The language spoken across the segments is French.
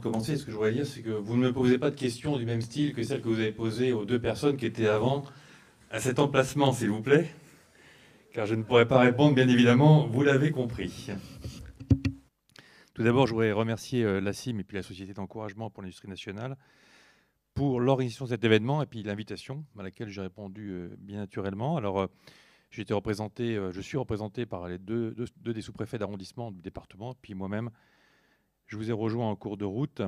commencer, ce que je voudrais dire, c'est que vous ne me posez pas de questions du même style que celles que vous avez posées aux deux personnes qui étaient avant à cet emplacement, s'il vous plaît, car je ne pourrais pas répondre, bien évidemment, vous l'avez compris. Tout d'abord, je voudrais remercier euh, la CIM et puis la Société d'encouragement pour l'industrie nationale pour l'organisation de cet événement et puis l'invitation à laquelle j'ai répondu euh, bien naturellement. Alors, euh, j'ai représenté, je suis représenté par les deux, deux des sous-préfets d'arrondissement du département, puis moi-même, je vous ai rejoint en cours de route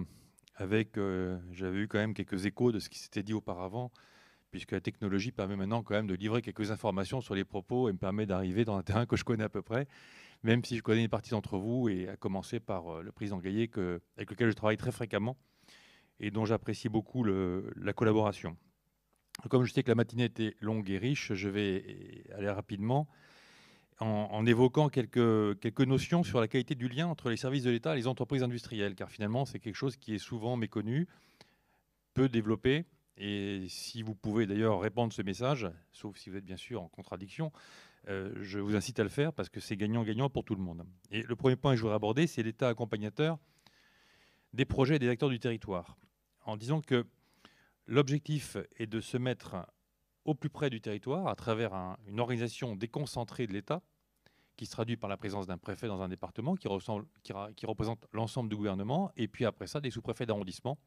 avec, euh, j'avais eu quand même quelques échos de ce qui s'était dit auparavant, puisque la technologie permet maintenant quand même de livrer quelques informations sur les propos et me permet d'arriver dans un terrain que je connais à peu près, même si je connais une partie d'entre vous, et à commencer par euh, le président Gaillet, avec lequel je travaille très fréquemment et dont j'apprécie beaucoup la collaboration. Comme je sais que la matinée était longue et riche, je vais euh, aller rapidement en, évoquant quelques, quelques notions sur la qualité du lien entre les services de l'État et les entreprises industrielles, car finalement, c'est quelque chose qui est souvent méconnu, peu développé. Et si vous pouvez d'ailleurs répandre ce message, sauf si vous êtes bien sûr en contradiction, euh, je vous incite à le faire parce que c'est gagnant-gagnant pour tout le monde. Et le premier point que je voudrais aborder, c'est l'État accompagnateur des projets et des acteurs du territoire. En disant que l'objectif est de se mettre au plus près du territoire à travers une organisation déconcentrée de l'État qui se traduit par la présence d'un préfet dans un département qui, ressemble, qui, représente l'ensemble du gouvernement, et puis après ça, des sous-préfets d'arrondissement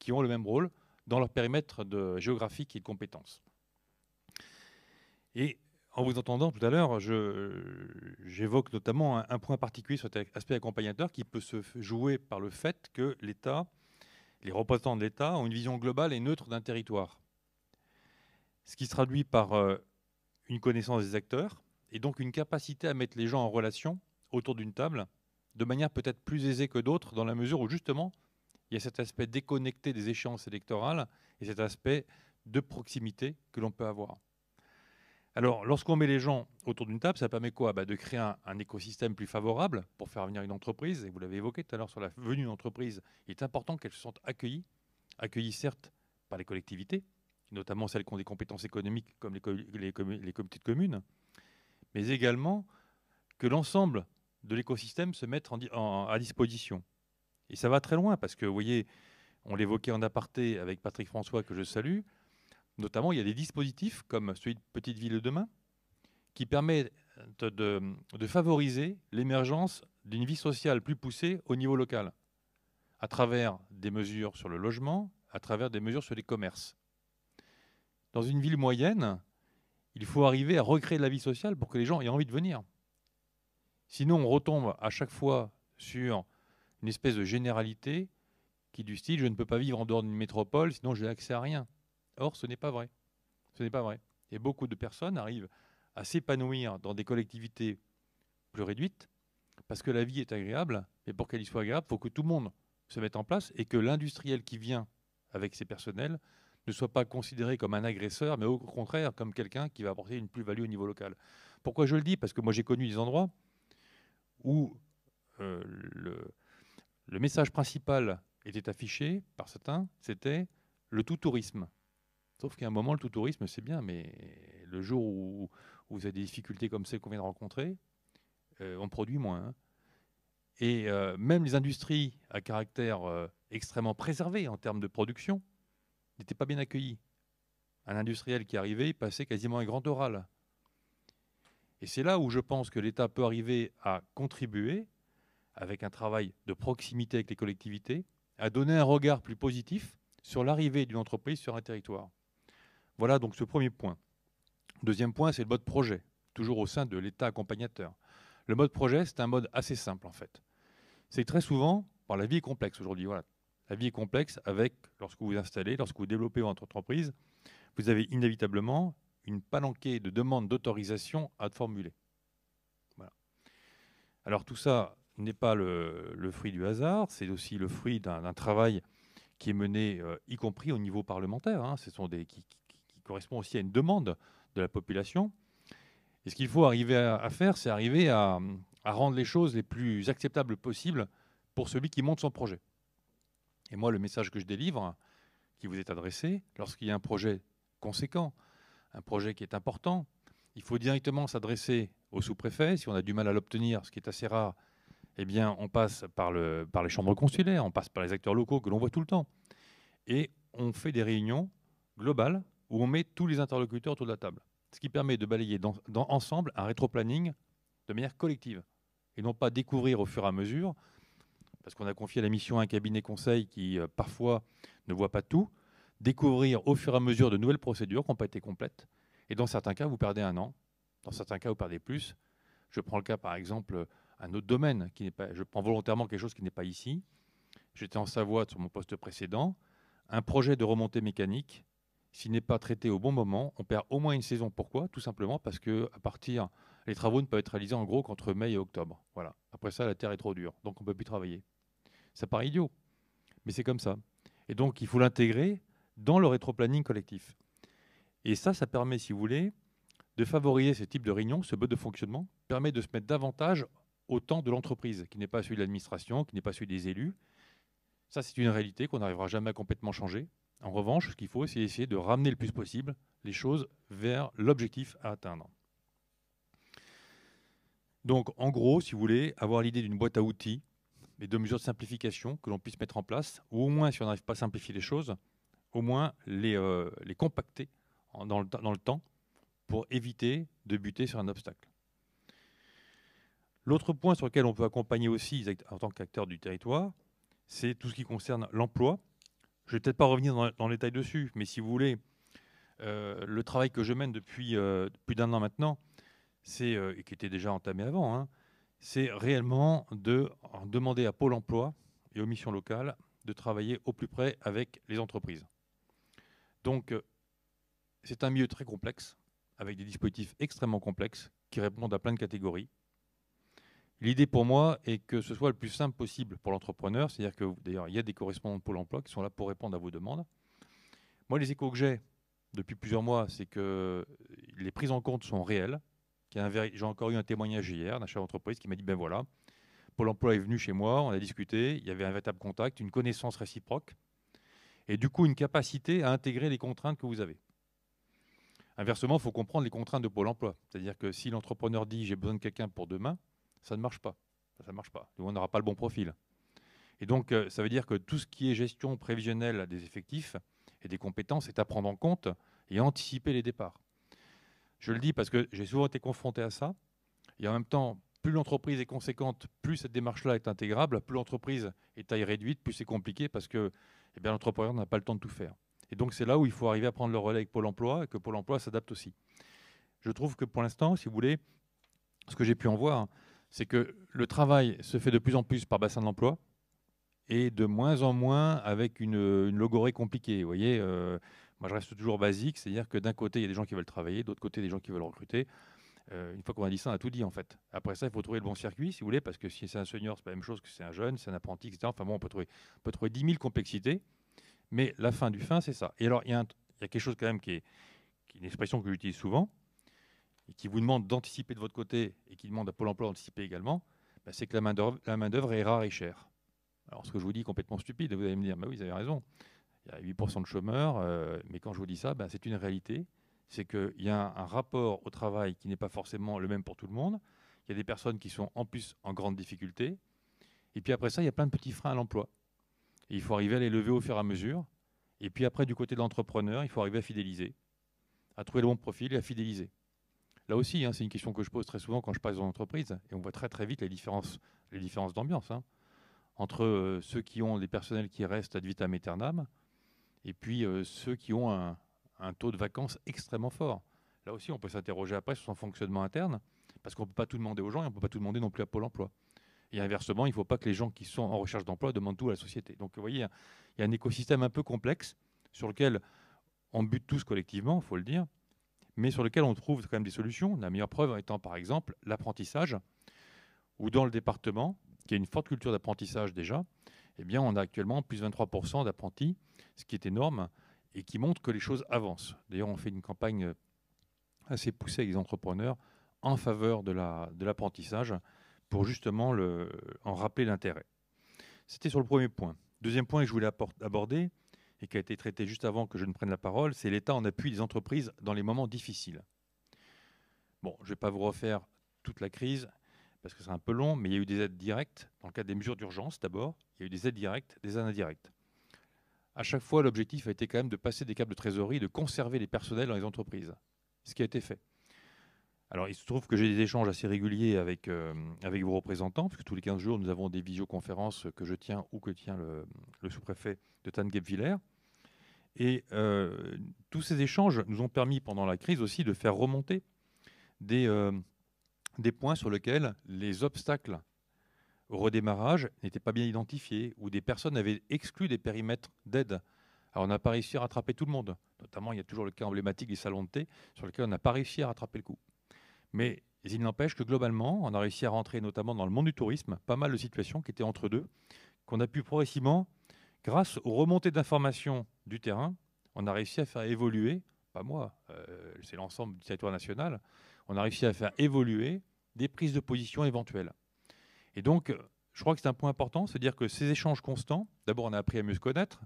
qui ont le même rôle dans leur périmètre de géographique et de compétences. Et en vous entendant tout à l'heure, j'évoque notamment un, point particulier sur cet aspect accompagnateur qui peut se jouer par le fait que l'État, les représentants de l'État, ont une vision globale et neutre d'un territoire. Ce qui se traduit par euh, une connaissance des acteurs, et donc une capacité à mettre les gens en relation autour d'une table de manière peut-être plus aisée que d'autres, dans la mesure où justement il y a cet aspect déconnecté des échéances électorales et cet aspect de proximité que l'on peut avoir. Alors, lorsqu'on met les gens autour d'une table, ça permet quoi bah, De créer un, écosystème plus favorable pour faire venir une entreprise. Et vous l'avez évoqué tout à l'heure sur la venue d'une entreprise. Il est important qu'elles se sente accueillie. Accueillie, certes, par les collectivités, notamment celles qui ont des compétences économiques comme les comités de communes, mais également que l'ensemble de l'écosystème se mette à disposition. Et ça va très loin, parce que, vous voyez, on l'évoquait en aparté avec Patrick François, que je salue, notamment, il y a des dispositifs comme celui de Petite Ville de demain, qui permettent de favoriser l'émergence d'une vie sociale plus poussée au niveau local, à travers des mesures sur le logement, à travers des mesures sur les commerces. Dans une ville moyenne, il faut arriver à recréer de la vie sociale pour que les gens aient envie de venir. Sinon, on retombe à chaque fois sur une espèce de généralité qui du style je ne peux pas vivre en dehors d'une métropole, sinon je n'ai accès à rien. Or, ce n'est pas vrai. Ce n'est pas vrai. Et beaucoup de personnes arrivent à s'épanouir dans des collectivités plus réduites parce que la vie est agréable, mais pour qu'elle y soit agréable, il faut que tout le monde se mette en place et que l'industriel qui vient avec ses personnels ne soit pas considéré comme un agresseur, mais au contraire comme quelqu'un qui va apporter une plus-value au niveau local. Pourquoi je le dis Parce que moi j'ai connu des endroits où euh, le, message principal était affiché par certains, c'était le tout tourisme. Sauf qu'à un moment, le tout tourisme, c'est bien, mais le jour où, vous avez des difficultés comme celles qu'on vient de rencontrer, euh, on produit moins. Hein. Et euh, même les industries à caractère extrêmement préservé en termes de production, n'était pas bien accueilli. Un industriel qui arrivait, il passait quasiment un grand oral. Et c'est là où je pense que l'État peut arriver à contribuer, avec un travail de proximité avec les collectivités, à donner un regard plus positif sur l'arrivée d'une entreprise sur un territoire. Voilà donc ce premier point. Deuxième point, c'est le mode projet, toujours au sein de l'État accompagnateur. Le mode projet, c'est un mode assez simple en fait. C'est très souvent, par la vie est complexe aujourd'hui, voilà, la vie est complexe avec, lorsque vous installez, lorsque vous développez votre entreprise, vous avez inévitablement une palanquée de demandes d'autorisation à formuler. Alors tout ça n'est pas le, fruit du hasard, c'est aussi le fruit d'un travail qui est mené, euh, y compris au niveau parlementaire, hein. ce sont des, qui, correspond aussi à une demande de la population. Et ce qu'il faut arriver à, faire, c'est arriver à, à rendre les choses les plus acceptables possibles pour celui qui monte son projet. Et moi, le message que je délivre, qui vous est adressé, lorsqu'il y a un projet conséquent, un projet qui est important, il faut directement s'adresser au sous-préfet. Si on a du mal à l'obtenir, ce qui est assez rare, eh bien, on passe par, les chambres consulaires, on passe par les acteurs locaux que l'on voit tout le temps. Et on fait des réunions globales où on met tous les interlocuteurs autour de la table. Ce qui permet de balayer ensemble un rétro-planning de manière collective. Et non pas découvrir au fur et à mesure parce qu'on a confié la mission à un cabinet conseil qui euh, parfois ne voit pas tout, découvrir au fur et à mesure de nouvelles procédures qui n'ont pas été complètes. Et dans certains cas, vous perdez un an, dans certains cas, vous perdez plus. Je prends le cas, par exemple, un autre domaine, qui n'est pas, je prends volontairement quelque chose qui n'est pas ici. J'étais en Savoie sur mon poste précédent. Un projet de remontée mécanique, s'il n'est pas traité au bon moment, on perd au moins une saison. Pourquoi Tout simplement parce que à partir, les travaux ne peuvent être réalisés en gros qu'entre mai et octobre. Voilà. Après ça, la terre est trop dure, donc on ne peut plus travailler. Ça paraît idiot, mais c'est comme ça. Et donc, il faut l'intégrer dans le rétro-planning collectif. Et ça, ça permet, si vous voulez, de favoriser ce type de réunion, ce mode de fonctionnement, permet de se mettre davantage au temps de l'entreprise, qui n'est pas celui de l'administration, qui n'est pas celui des élus. Ça, c'est une réalité qu'on n'arrivera jamais à complètement changer. En revanche, ce qu'il faut, c'est essayer de ramener le plus possible les choses vers l'objectif à atteindre. Donc, en gros, si vous voulez, avoir l'idée d'une boîte à outils et de mesures de simplification que l'on puisse mettre en place, ou au moins, si on n'arrive pas à simplifier les choses, au moins les, euh, les compacter dans, le, temps pour éviter de buter sur un obstacle. L'autre point sur lequel on peut accompagner aussi en tant qu'acteur du territoire, c'est tout ce qui concerne l'emploi. Je ne vais peut-être pas revenir dans, les détails dessus, mais si vous voulez, euh, le travail que je mène depuis euh, plus d'un an maintenant, c'est, et qui était déjà entamé avant, hein, c'est réellement de demander à Pôle emploi et aux missions locales de travailler au plus près avec les entreprises. Donc, euh, c'est un milieu très complexe, avec des dispositifs extrêmement complexes qui répondent à plein de catégories. L'idée pour moi est que ce soit le plus simple possible pour l'entrepreneur, c'est-à-dire que d'ailleurs il y a des correspondants de Pôle Emploi qui sont là pour répondre à vos demandes. Moi, les échos que j'ai depuis plusieurs mois, c'est que les prises en compte sont réelles, j'ai encore eu un témoignage hier d'un chef d'entreprise qui m'a dit ben voilà, Pôle emploi est venu chez moi, on a discuté, il y avait un véritable contact, une connaissance réciproque, et du coup une capacité à intégrer les contraintes que vous avez. Inversement, il faut comprendre les contraintes de Pôle emploi. C'est-à-dire que si l'entrepreneur dit j'ai besoin de quelqu'un pour demain, ça ne marche pas. Ça ne marche pas. Nous, on n'aura pas le bon profil. Et donc, euh, ça veut dire que tout ce qui est gestion prévisionnelle des effectifs et des compétences est à prendre en compte et anticiper les départs. Je le dis parce que j'ai souvent été confronté à ça. Et en même temps, plus l'entreprise est conséquente, plus cette démarche-là est intégrable. Plus l'entreprise est taille réduite, plus c'est compliqué parce que eh l'entrepreneur n'a pas le temps de tout faire. Et donc c'est là où il faut arriver à prendre le relais avec Pôle Emploi et que Pôle Emploi s'adapte aussi. Je trouve que pour l'instant, si vous voulez, ce que j'ai pu en voir, c'est que le travail se fait de plus en plus par bassin d'emploi et de moins en moins avec une, logorée compliquée. Vous voyez, euh, moi, je reste toujours basique, c'est-à-dire que d'un côté, il y a des gens qui veulent travailler, d'autre côté, des gens qui veulent recruter. Euh, une fois qu'on a dit ça, on a tout dit en fait. Après ça, il faut trouver le bon circuit, si vous voulez, parce que si c'est un senior, c'est pas la même chose que si c'est un jeune, c'est un apprenti, etc. Enfin bon, on peut trouver, peut 10 000 complexités, mais la fin du fin, c'est ça. Et alors, il y, a quelque chose quand même qui est, une expression que j'utilise souvent, et qui vous demande d'anticiper de votre côté, et qui demande à Pôle emploi d'anticiper également, bah, c'est que la main-d'œuvre est rare et chère. Alors, ce que je vous dis est complètement stupide, vous allez me dire, bah oui, vous avez raison il y a 8% de chômeurs, euh, mais quand je vous dis ça, ben, c'est une réalité. C'est qu'il y a un, rapport au travail qui n'est pas forcément le même pour tout le monde. Il y a des personnes qui sont en plus en grande difficulté. Et puis après ça, il y a plein de petits freins à l'emploi. il faut arriver à les lever au fur et à mesure. Et puis après, du côté de l'entrepreneur, il faut arriver à fidéliser, à trouver le bon profil et à fidéliser. Là aussi, hein, c'est une question que je pose très souvent quand je passe dans entreprise, Et on voit très très vite les différences, les différences d'ambiance hein. entre euh, ceux qui ont des personnels qui restent ad vitam aeternam et puis euh, ceux qui ont un, un, taux de vacances extrêmement fort. Là aussi, on peut s'interroger après sur son fonctionnement interne, parce qu'on ne peut pas tout demander aux gens et on ne peut pas tout demander non plus à Pôle emploi. Et inversement, il ne faut pas que les gens qui sont en recherche d'emploi demandent tout à la société. Donc vous voyez, il y a un écosystème un peu complexe sur lequel on bute tous collectivement, il faut le dire, mais sur lequel on trouve quand même des solutions. La meilleure preuve étant par exemple l'apprentissage, où dans le département, qui a une forte culture d'apprentissage déjà, eh bien, on a actuellement plus de 23% d'apprentis, ce qui est énorme et qui montre que les choses avancent. D'ailleurs, on fait une campagne euh, assez poussée avec les entrepreneurs en faveur de l'apprentissage pour justement en rappeler l'intérêt. C'était sur le premier point. Deuxième point que je voulais aborder et qui a été traité juste avant que je ne prenne la parole, c'est l'État en appui des entreprises dans les moments difficiles. Bon, je ne vais pas vous refaire toute la crise parce que c'est un peu long, mais il y a eu des aides directes, dans le cadre des mesures d'urgence d'abord, il y a eu des aides directes, des aides indirectes. À chaque fois, l'objectif a été quand même de passer des câbles de trésorerie, de conserver les personnels dans les entreprises, ce qui a été fait. Alors, il se trouve que j'ai des échanges assez réguliers avec, euh, avec vos représentants, puisque tous les 15 jours, nous avons des visioconférences que je tiens ou que tient le, sous-préfet de Tan Et euh, tous ces échanges nous ont permis, pendant la crise aussi, de faire remonter des, euh, des points sur lesquels les obstacles au redémarrage n'étaient pas bien identifiés, ou des personnes avaient exclu des périmètres d'aide. Alors on n'a pas réussi à rattraper tout le monde. Notamment, il y a toujours le cas emblématique des salons de thé, sur lequel on n'a pas réussi à rattraper le coup. Mais il n'empêche que globalement, on a réussi à rentrer, notamment dans le monde du tourisme, pas mal de situations qui étaient entre deux, qu'on a pu progressivement, grâce aux remontées d'informations du terrain, on a réussi à faire évoluer, pas moi, euh, c'est l'ensemble du territoire national, on a réussi à faire évoluer des prises de position éventuelles. Et donc, euh, je crois que c'est un point important, cest à dire que ces échanges constants, d'abord on a appris à mieux se connaître,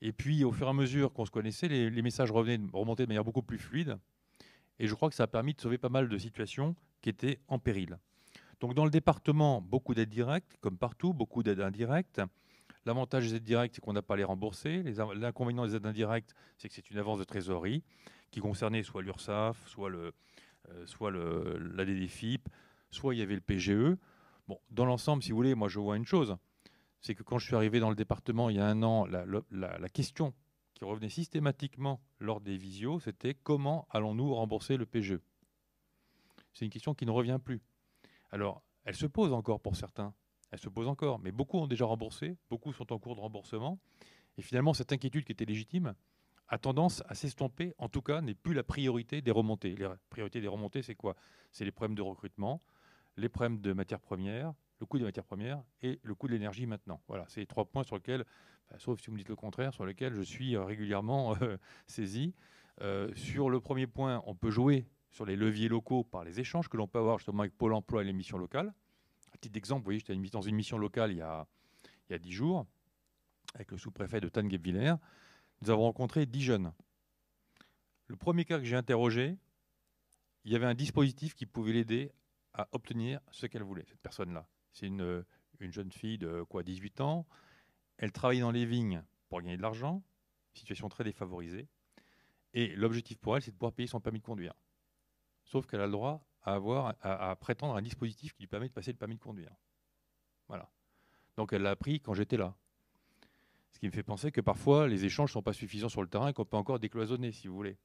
et puis au fur et à mesure qu'on se connaissait, les, messages revenaient, remontaient de manière beaucoup plus fluide, et je crois que ça a permis de sauver pas mal de situations qui étaient en péril. Donc dans le département, beaucoup d'aides directes, comme partout, beaucoup d'aides indirectes. L'avantage des aides directes, c'est qu'on n'a pas les rembourser. L'inconvénient des aides indirectes, c'est que c'est une avance de trésorerie qui concernait soit l'URSSAF, soit le, euh, soit la DDFIP, soit il y avait le PGE. dans l'ensemble, si vous voulez, moi je vois une chose, c'est que quand je suis arrivé dans le département il y a un an, la, la question qui revenait systématiquement lors des visios, c'était comment allons-nous rembourser le PGE C'est une question qui ne revient plus. Alors, elle se pose encore pour certains, elle se pose encore, mais beaucoup ont déjà remboursé, beaucoup sont en cours de remboursement, et finalement cette inquiétude qui était légitime, a tendance à s'estomper, en tout cas n'est plus la priorité des remontées. Les priorité des remontées, c'est quoi C'est les problèmes de recrutement, les problèmes de matières premières, le coût des matières premières et le coût de l'énergie maintenant. Voilà, c'est les trois points sur lesquels, bah, sauf si vous me dites le contraire, sur lesquels je suis euh, régulièrement euh, saisi. Euh, sur le premier point, on peut jouer sur les leviers locaux par les échanges que l'on peut avoir justement avec Pôle emploi et les missions locales. À titre d'exemple, vous voyez, j'étais dans une mission locale il y a, dix jours avec le sous-préfet de Tanguay-Villers. Nous avons rencontré dix jeunes. Le premier cas que j'ai interrogé, il y avait un dispositif qui pouvait l'aider à obtenir ce qu'elle voulait, cette personne-là. C'est une, jeune fille de quoi 18 ans. Elle travaille dans les vignes pour gagner de l'argent, situation très défavorisée. Et l'objectif pour elle, c'est de pouvoir payer son permis de conduire. Sauf qu'elle a le droit à, avoir, à, à, prétendre un dispositif qui lui permet de passer le permis de conduire. Voilà. Donc elle l'a appris quand j'étais là. Ce qui me fait penser que parfois, les échanges ne sont pas suffisants sur le terrain et qu'on peut encore décloisonner, si vous voulez.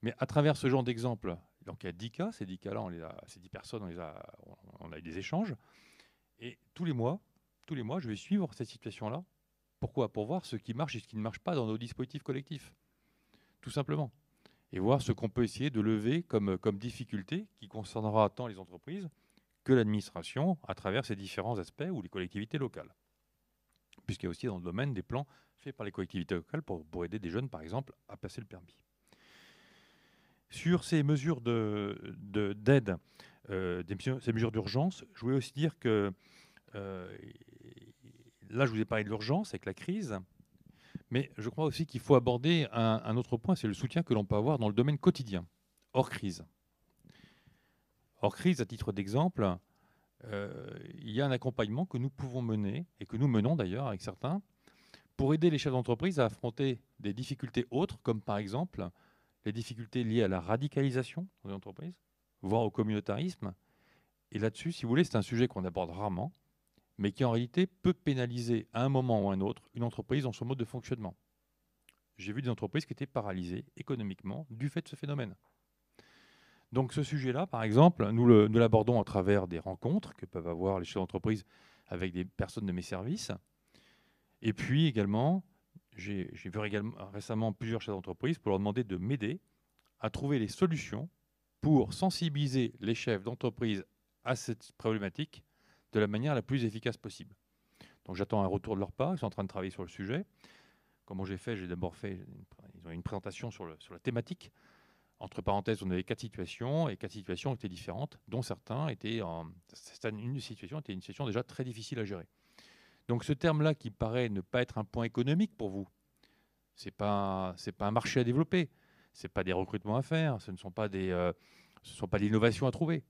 Mais à travers ce genre d'exemple, donc il y a 10 cas, ces 10 cas-là, on ces 10 personnes, on, les a, on, a eu des échanges. Et tous les mois, tous les mois, je vais suivre cette situation-là. Pourquoi Pour voir ce qui marche et ce qui ne marche pas dans nos dispositifs collectifs. Tout simplement. Et voir ce qu'on peut essayer de lever comme, comme difficulté qui concernera tant les entreprises que l'administration à travers ces différents aspects ou les collectivités locales puisqu'il y a aussi dans le domaine des plans faits par les collectivités locales pour, aider des jeunes, par exemple, à passer le permis. Sur ces mesures d'aide, euh, ces mesures d'urgence, je voulais aussi dire que euh, là, je vous ai parlé de l'urgence avec la crise, mais je crois aussi qu'il faut aborder un autre point, c'est le soutien que l'on peut avoir dans le domaine quotidien, hors crise. Hors crise, à titre d'exemple, euh, il y a un accompagnement que nous pouvons mener, et que nous menons d'ailleurs avec certains, pour aider les chefs d'entreprise à affronter des difficultés autres, comme par exemple les difficultés liées à la radicalisation des entreprises, voire au communautarisme. Et là-dessus, si vous voulez, c'est un sujet qu'on aborde rarement, mais qui en réalité peut pénaliser à un moment ou à un autre une entreprise dans son mode de fonctionnement. J'ai vu des entreprises qui étaient paralysées économiquement du fait de ce phénomène. Donc ce sujet-là, par exemple, nous l'abordons à travers des rencontres que peuvent avoir les chefs d'entreprise avec des personnes de mes services. Et puis également, j'ai vu récemment plusieurs chefs d'entreprise pour leur demander de m'aider à trouver les solutions pour sensibiliser les chefs d'entreprise à cette problématique de la manière la plus efficace possible. Donc j'attends un retour de leur part, ils sont en train de travailler sur le sujet. Comment j'ai fait J'ai d'abord fait, une, présentation sur la thématique, entre parenthèses, on avait quatre situations, et quatre situations étaient différentes, dont certains étaient en, une situation était une situation déjà très difficile à gérer. Donc ce terme-là qui paraît ne pas être un point économique pour vous, c'est pas pas un marché à développer, ce c'est pas des recrutements à faire, ce ne sont pas des euh, innovations à trouver.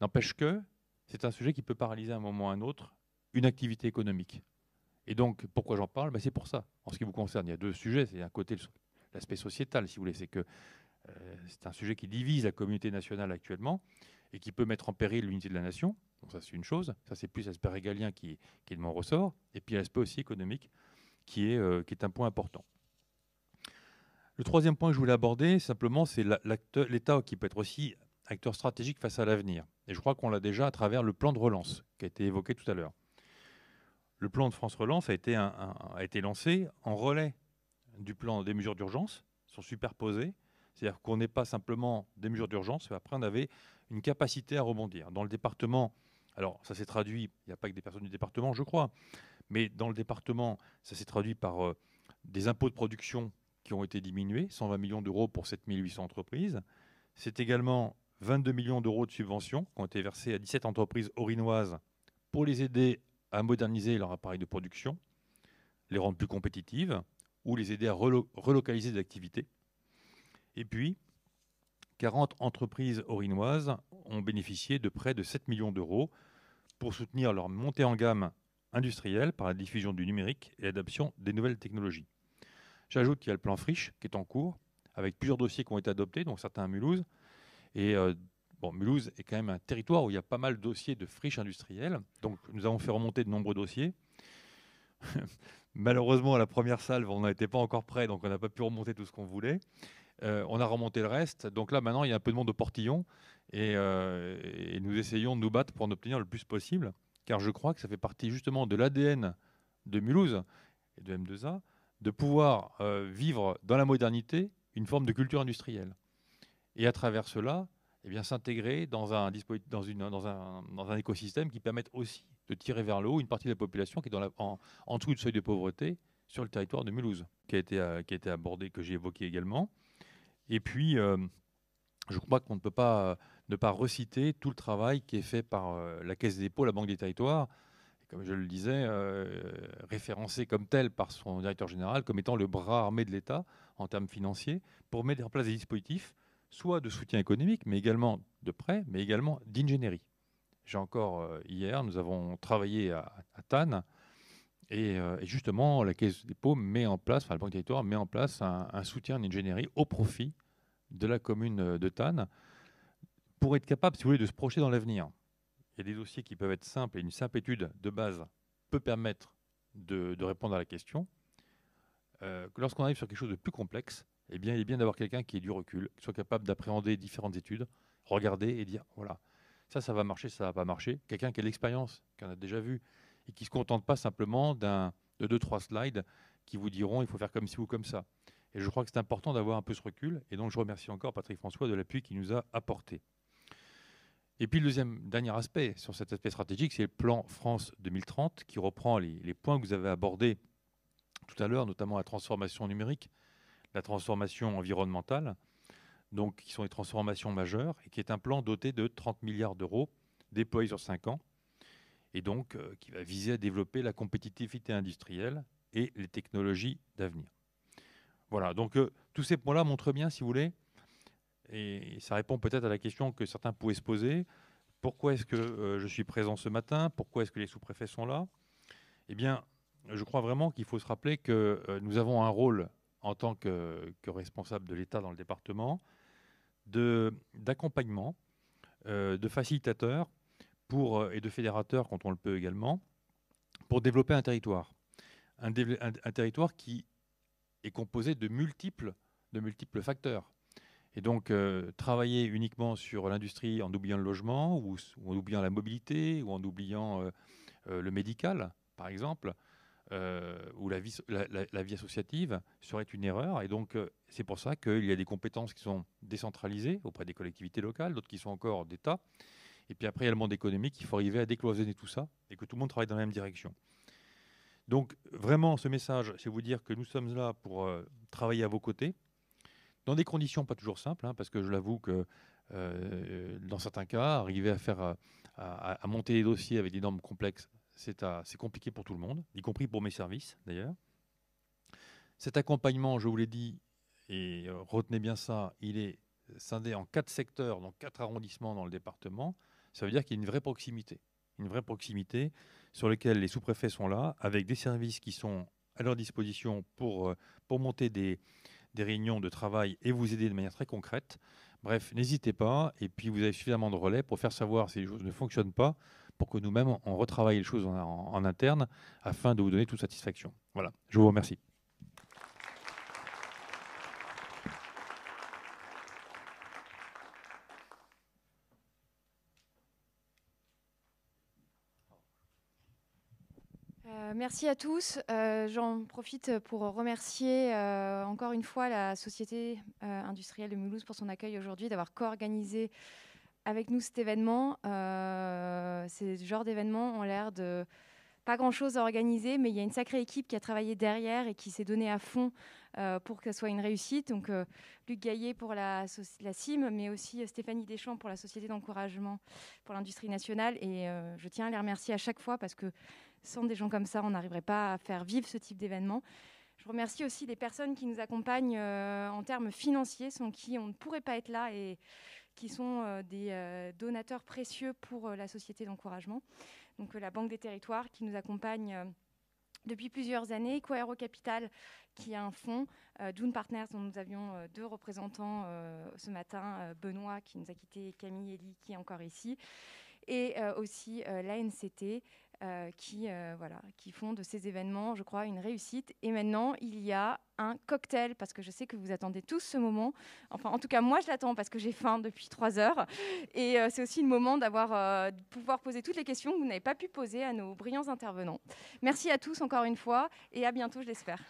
N'empêche que c'est un sujet qui peut paralyser à un moment ou à un autre une activité économique. Et donc pourquoi j'en parle ben, c'est pour ça. En ce qui vous concerne, il y a deux sujets, c'est un côté l'aspect sociétal si vous voulez, c'est que euh, c'est un sujet qui divise la communauté nationale actuellement et qui peut mettre en péril l'unité de la nation. Donc ça, c'est une chose. Ça, c'est plus l'aspect régalien qui, qui est de mon ressort. Et puis l'aspect aussi économique qui est, euh, qui est un point important. Le troisième point que je voulais aborder, simplement, c'est l'État qui peut être aussi acteur stratégique face à l'avenir. Et je crois qu'on l'a déjà à travers le plan de relance qui a été évoqué tout à l'heure. Le plan de France Relance a été, a été lancé en relais du plan des mesures d'urgence, sont superposés. C'est-à-dire qu'on n'est pas simplement des mesures d'urgence, mais après on avait une capacité à rebondir. Dans le département, alors ça s'est traduit, il n'y a pas que des personnes du département, je crois, mais dans le département, ça s'est traduit par euh, des impôts de production qui ont été diminués, 120 millions d'euros pour 7800 entreprises. C'est également 22 millions d'euros de subventions qui ont été versées à 17 entreprises orinoises pour les aider à moderniser leur appareil de production, les rendre plus compétitives ou les aider à relocaliser des activités. Et puis, 40 entreprises orinoises ont bénéficié de près de 7 millions d'euros pour soutenir leur montée en gamme industrielle par la diffusion du numérique et l'adoption des nouvelles technologies. J'ajoute qu'il y a le plan Friche qui est en cours, avec plusieurs dossiers qui ont été adoptés, dont certains à Mulhouse. Et euh, bon, Mulhouse est quand même un territoire où il y a pas mal de dossiers de Friche industrielle. Donc nous avons fait remonter de nombreux dossiers. Malheureusement, à la première salve, on n'était pas encore prêt, donc on n'a pas pu remonter tout ce qu'on voulait. Euh, on a remonté le reste. Donc là, maintenant, il y a un peu de monde au portillon. Euh, et, nous essayons de nous battre pour en obtenir le plus possible. Car je crois que ça fait partie justement de l'ADN de Mulhouse et de M2A de pouvoir euh, vivre dans la modernité une forme de culture industrielle. Et à travers cela, eh bien, s'intégrer dans un, écosystème qui permette aussi de tirer vers le haut une partie de la population qui est dans en, dessous du seuil de pauvreté sur le territoire de Mulhouse, qui a été, qui a été abordé, que j'ai évoqué également. Et puis, euh, je crois qu'on ne peut pas euh, ne pas reciter tout le travail qui est fait par euh, la Caisse des dépôts, la Banque des territoires, comme je le disais, référencé comme tel par son directeur général comme étant le bras armé de l'État en termes financiers pour mettre en place des dispositifs, soit de soutien économique, mais également de prêts, mais également d'ingénierie. J'ai encore hier, nous avons travaillé à, à Tannes euh, et, justement, la Caisse des dépôts met en place, enfin, le Banque de territoire met en place un, soutien en ingénierie au profit de la commune de Tannes pour être capable, si vous voulez, de se projeter dans l'avenir. Il y a des dossiers qui peuvent être simples et une simple étude de base peut permettre de, répondre à la question. Euh, lorsqu'on arrive sur quelque chose de plus complexe, eh bien, il est bien d'avoir quelqu'un qui ait du recul, qui soit capable d'appréhender différentes études, regarder et dire voilà, ça, ça va marcher, ça va pas marcher. Quelqu'un qui a l'expérience, qui en a déjà vu, et qui ne se contentent pas simplement d'un, de deux, trois slides qui vous diront il faut faire comme ci ou comme ça. Et je crois que c'est important d'avoir un peu ce recul. Et donc, je remercie encore Patrick François de l'appui qu'il nous a apporté. Et puis, le deuxième, dernier aspect sur cet aspect stratégique, c'est le plan France 2030 qui reprend les, points que vous avez abordés tout à l'heure, notamment la transformation numérique, la transformation environnementale, donc qui sont des transformations majeures, et qui est un plan doté de 30 milliards d'euros déployés sur 5 ans, et donc euh, qui va viser à développer la compétitivité industrielle et les technologies d'avenir. Voilà, donc euh, tous ces points-là montrent bien, si vous voulez, et ça répond peut-être à la question que certains pouvaient se poser, pourquoi est-ce que euh, je suis présent ce matin Pourquoi est-ce que les sous-préfets sont là Eh bien, je crois vraiment qu'il faut se rappeler que nous avons un rôle en tant que, responsable de l'État dans le département d'accompagnement, de facilitateur euh, et de fédérateurs, quand on le peut également, pour développer un territoire. Un, territoire qui est composé de multiples, de multiples facteurs. Et donc, euh, travailler uniquement sur l'industrie en oubliant le logement, ou, en oubliant la mobilité, ou en oubliant euh, le médical, par exemple, ou la vie, la, la vie, associative, serait une erreur. Et donc, c'est pour ça qu'il y a des compétences qui sont décentralisées auprès des collectivités locales, d'autres qui sont encore d'État. Et puis après, il y a le monde économique, il faut arriver à décloisonner tout ça et que tout le monde travaille dans la même direction. Donc vraiment, ce message, c'est vous dire que nous sommes là pour euh, travailler à vos côtés, dans des conditions pas toujours simples, hein, parce que je l'avoue que euh, dans certains cas, arriver à faire euh, à, monter les dossiers avec des normes complexes, c'est compliqué pour tout le monde, y compris pour mes services d'ailleurs. Cet accompagnement, je vous l'ai dit, et retenez bien ça, il est scindé en quatre secteurs, donc quatre arrondissements dans le département. Ça veut dire qu'il y a une vraie proximité, une vraie proximité sur laquelle les sous-préfets sont là, avec des services qui sont à leur disposition pour, euh, pour monter des, réunions de travail et vous aider de manière très concrète. Bref, n'hésitez pas, et puis vous avez suffisamment de relais pour faire savoir si les choses ne fonctionnent pas, pour que nous-mêmes, on retravaille les choses en interne, afin de vous donner toute satisfaction. Voilà, je vous remercie. merci à tous. Euh, j'en profite pour remercier euh, encore une fois la Société euh, industrielle de Mulhouse pour son accueil aujourd'hui, d'avoir co-organisé avec nous cet événement. ces genres d'événements ont l'air de pas grand-chose à organiser, mais il y a une sacrée équipe qui a travaillé derrière et qui s'est donnée à fond pour que ça soit une réussite. Donc Luc Gaillet pour la, la CIM, mais aussi Stéphanie Deschamps pour la Société d'encouragement pour l'industrie nationale. Et je tiens à les remercier à chaque fois parce que sans des gens comme ça, on n'arriverait pas à faire vivre ce type d'événement. Je remercie aussi les personnes qui nous accompagnent euh, en termes financiers, sans qui on ne pourrait pas être là et qui sont euh, des euh, donateurs précieux pour la société d'encouragement. Donc la Banque des Territoires qui nous accompagne depuis plusieurs années, Coaero Capital qui a un fonds, Dune Partners dont nous avions deux représentants ce matin, Benoît qui nous a quittés, Camille Elie qui est encore ici, et aussi l'ANCT euh, qui, euh, voilà, qui font de ces événements, je crois, une réussite. Et maintenant, il y a un cocktail, parce que je sais que vous attendez tous ce moment. Enfin, en tout cas, moi, je l'attends parce que j'ai faim depuis trois heures. Et euh, c'est aussi le moment d'avoir, de pouvoir poser toutes les questions que vous n'avez pas pu poser à nos brillants intervenants. Merci à tous encore une fois, et à bientôt, je l'espère.